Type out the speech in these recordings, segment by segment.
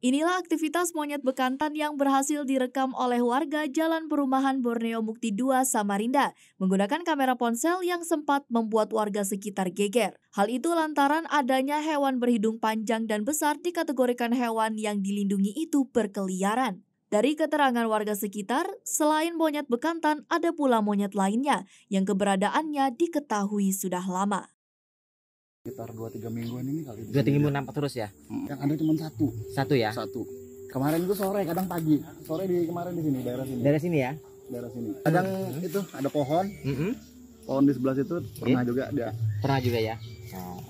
Inilah aktivitas monyet bekantan yang berhasil direkam oleh warga Jalan Perumahan Borneo Mukti 2 Samarinda menggunakan kamera ponsel yang sempat membuat warga sekitar geger. Hal itu lantaran adanya hewan berhidung panjang dan besar dikategorikan hewan yang dilindungi itu berkeliaran. Dari keterangan warga sekitar, selain monyet bekantan ada pula monyet lainnya yang keberadaannya diketahui sudah lama sekitar 2-3 mingguan ini kali dua tiga minggu nampak terus ya yang ada cuma satu satu ya satu kemarin itu sore kadang pagi sore di kemarin di sini daerah sini daerah sini ya daerah sini kadang -hmm. itu ada pohon mm -hmm. pohon di sebelah situ pernah iya. juga dia pernah juga ya oh.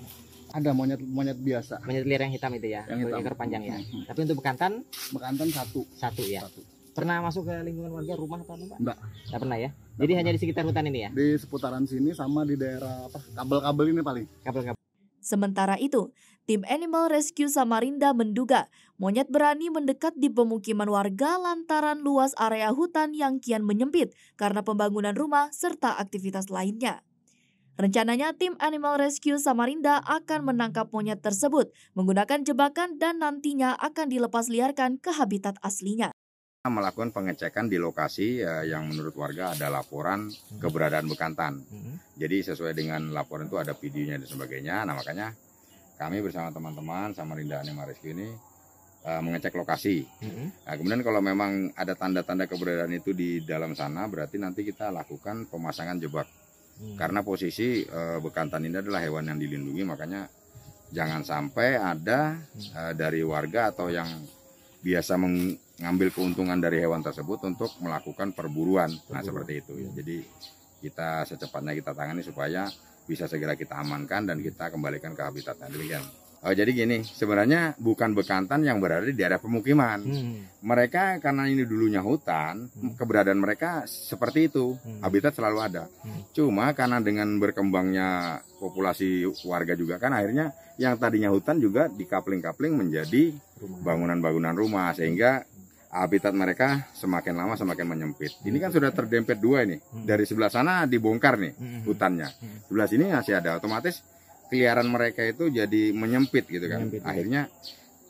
ada monyet monyet biasa monyet liar yang hitam itu ya yang hitam. ekor panjang ya -hmm. tapi untuk bekantan bekantan satu satu ya satu. pernah masuk ke lingkungan warga rumah atau apa enggak enggak pernah ya jadi hanya di sekitar hutan ini ya di seputaran sini sama di daerah apa kabel-kabel ini paling kabel-kabel Sementara itu, tim Animal Rescue Samarinda menduga monyet berani mendekat di pemukiman warga lantaran luas area hutan yang kian menyempit karena pembangunan rumah serta aktivitas lainnya. Rencananya tim Animal Rescue Samarinda akan menangkap monyet tersebut menggunakan jebakan dan nantinya akan dilepas liarkan ke habitat aslinya. Melakukan pengecekan di lokasi eh, yang menurut warga ada laporan hmm. keberadaan bekantan. Hmm. Jadi sesuai dengan laporan itu ada videonya dan sebagainya. Nah makanya kami bersama teman-teman sama Rinda Anima Rescue ini uh, mengecek lokasi. Mm-hmm. Nah, kemudian kalau memang ada tanda-tanda keberadaan itu di dalam sana, berarti nanti kita lakukan pemasangan jebak. Mm. Karena posisi uh, eh, bekantan ini adalah hewan yang dilindungi, makanya jangan sampai ada uh, dari warga atau yang biasa mengambil keuntungan dari hewan tersebut untuk melakukan perburuan. Nah, perburuan. Nah seperti itu ya. Jadi kita secepatnya kita tangani supaya bisa segera kita amankan dan kita kembalikan ke habitatnya demikian. Oh, jadi gini, sebenarnya bukan bekantan yang berada di daerah pemukiman. Hmm. Mereka karena ini dulunya hutan, hmm. keberadaan mereka seperti itu. Hmm. Habitat selalu ada. Hmm. Cuma karena dengan berkembangnya populasi warga juga kan akhirnya yang tadinya hutan juga dikapling-kapling menjadi bangunan-bangunan rumah sehingga habitat mereka semakin lama semakin menyempit. Ini kan hmm. sudah terdempet dua ini. Hmm. Dari sebelah sana dibongkar nih hmm, hutannya. Sebelah sini masih ada. Otomatis keliaran mereka itu jadi menyempit gitu kan. Ya. Akhirnya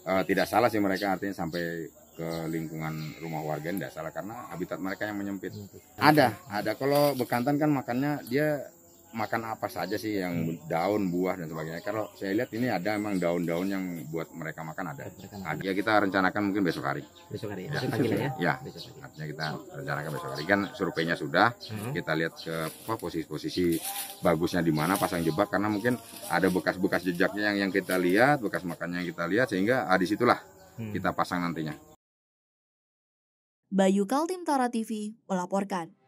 uh, tidak salah sih mereka artinya sampai ke lingkungan rumah warga tidak salah karena habitat mereka yang menyempit. menyempit. Ada, ada. Kalau bekantan kan makannya dia makan apa saja sih yang hmm. daun buah dan sebagainya kalau saya lihat ini ada emang daun-daun yang buat mereka makan ada nah, Ya kita rencanakan mungkin besok hari besok hari ya, ya. ya. ya. Besok hari. artinya kita rencanakan besok hari kan surveinya sudah hmm. kita lihat ke posisi-posisi bagusnya di mana pasang jebak karena mungkin ada bekas-bekas jejaknya yang yang kita lihat bekas makannya yang kita lihat sehingga ah, disitulah hmm. kita pasang nantinya Bayu Kaltim Tara TV melaporkan.